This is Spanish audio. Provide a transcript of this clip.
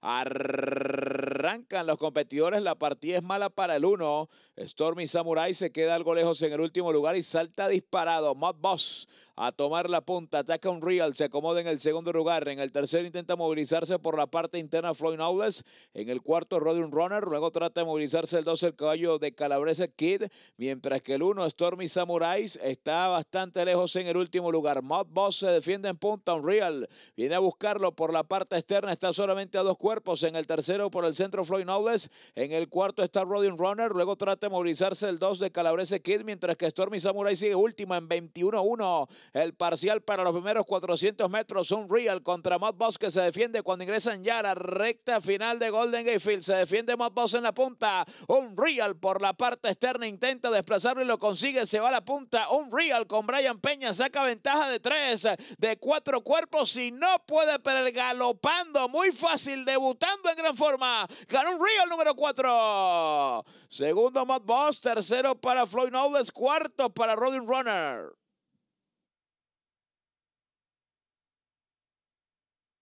Arr arrancan los competidores, la partida es mala para el uno. Stormy Samurai se queda algo lejos en el último lugar y salta disparado. Mod Boss a tomar la punta. Ataca un Real, se acomoda en el segundo lugar. En el tercero intenta movilizarse por la parte interna Floyd Knowles. En el cuarto Rodion Runner. Luego trata de movilizarse el 12 el caballo de Calabrese Kid. Mientras que el 1 Stormy Samurai está bastante lejos en el último lugar. Mud Boss se defiende en punta. Un Real viene a buscarlo por la parte externa. Está solamente a dos cuerpos. En el tercero por el centro. Floyd Nobles En el cuarto está Rodin Runner. Luego trata de movilizarse el 2 de Calabrese Kid, mientras que Stormy Samurai sigue última en 21-1. El parcial para los primeros 400 metros. Un real contra Matt Boss que se defiende cuando ingresan ya a la recta final de Golden Gatefield. Se defiende Matt Boss en la punta. Un real por la parte externa intenta desplazarlo y lo consigue. Se va a la punta. Un real con Brian Peña saca ventaja de 3, de 4 cuerpos y no puede perder galopando. Muy fácil, debutando en gran forma. Claro, Real número 4. Segundo, Matt Boss. Tercero para Floyd Nobles. Cuarto para Rodin Runner.